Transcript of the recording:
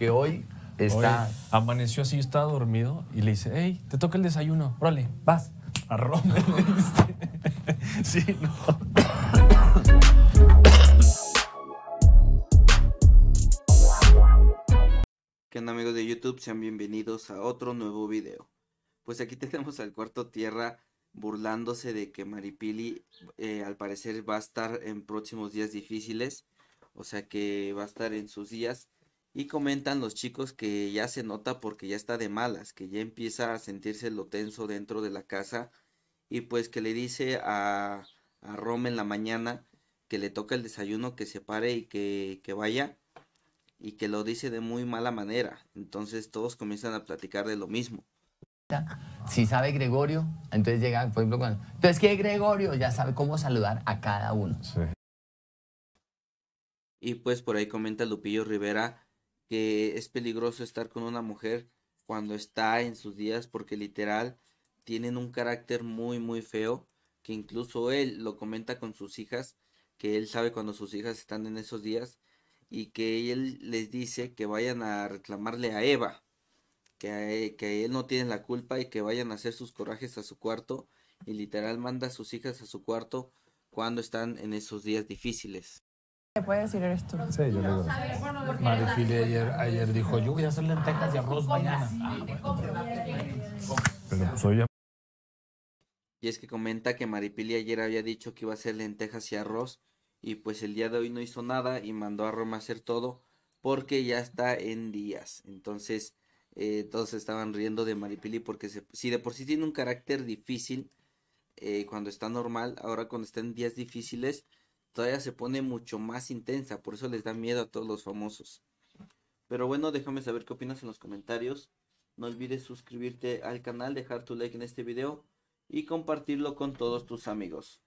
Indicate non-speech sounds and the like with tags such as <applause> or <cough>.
que hoy está... amaneció así, estaba dormido y le dice, hey, te toca el desayuno, órale, vas. A Roma, <laughs> sí, no. ¿Qué onda amigos de YouTube? Sean bienvenidos a otro nuevo video. Pues aquí <laughs> tenemos al cuarto tierra burlándose de que Maripili eh, al parecer va a estar en próximos días difíciles. O sea que va a estar en sus días y comentan los chicos que ya se nota porque ya está de malas, que ya empieza a sentirse lo tenso dentro de la casa y pues que le dice a, a Rome en la mañana que le toca el desayuno, que se pare y que, vaya y que lo dice de muy mala manera. Entonces todos comienzan a platicar de lo mismo. Si sabe Gregorio, entonces llega, por ejemplo, cuando, entonces que Gregorio ya sabe cómo saludar a cada uno. Sí. Y pues por ahí comenta Lupillo Rivera que es peligroso estar con una mujer cuando está en sus días porque literal tienen un carácter muy muy feo que incluso él lo comenta con sus hijas que él sabe cuando sus hijas están en esos días y que él les dice que vayan a reclamarle a Eva que, e, que él no tiene la culpa y que vayan a hacer sus corajes a su cuarto y literal manda a sus hijas a su cuarto cuando están en esos días difíciles puede decir eres ayer, ayer dijo, yo voy a hacer lentejas y arroz mañana. Ah, pues, y es que comenta que Maripili ayer había dicho que iba a hacer lentejas y arroz y pues el día de hoy no hizo nada y mandó a Roma a hacer todo porque ya está en días. Entonces, eh, todos estaban riendo de Maripili porque si de por sí tiene un carácter difícil eh, cuando está normal, ahora cuando está en días difíciles, todavía se pone mucho más intensa, por eso les da miedo a todos los famosos. Pero bueno, déjame saber qué opinas en los comentarios. No olvides suscribirte al canal, dejar tu like en este video y compartirlo con todos tus amigos.